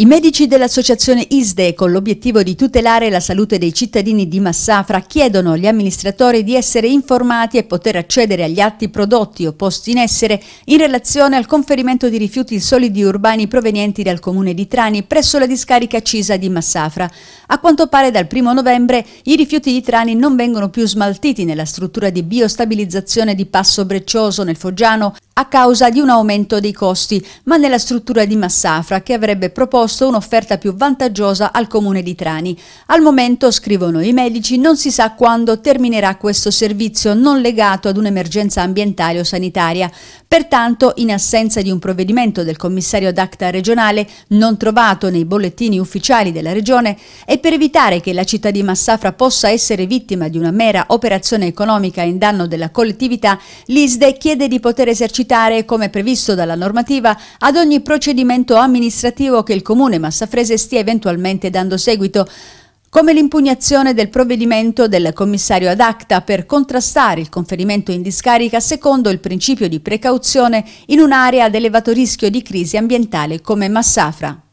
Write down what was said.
I medici dell'associazione ISDE, con l'obiettivo di tutelare la salute dei cittadini di Massafra, chiedono agli amministratori di essere informati e poter accedere agli atti prodotti o posti in essere in relazione al conferimento di rifiuti solidi urbani provenienti dal comune di Trani presso la discarica Cisa di Massafra. A quanto pare dal 1 novembre i rifiuti di Trani non vengono più smaltiti nella struttura di biostabilizzazione di Passo Breccioso nel Foggiano, a causa di un aumento dei costi, ma nella struttura di Massafra che avrebbe proposto un'offerta più vantaggiosa al comune di Trani. Al momento, scrivono i medici, non si sa quando terminerà questo servizio non legato ad un'emergenza ambientale o sanitaria. Pertanto, in assenza di un provvedimento del commissario d'acta regionale non trovato nei bollettini ufficiali della regione e per evitare che la città di Massafra possa essere vittima di una mera operazione economica in danno della collettività, l'ISDE chiede di poter esercitare militare, come previsto dalla normativa, ad ogni procedimento amministrativo che il Comune Massafrese stia eventualmente dando seguito, come l'impugnazione del provvedimento del commissario ad acta per contrastare il conferimento in discarica secondo il principio di precauzione in un'area ad elevato rischio di crisi ambientale come Massafra.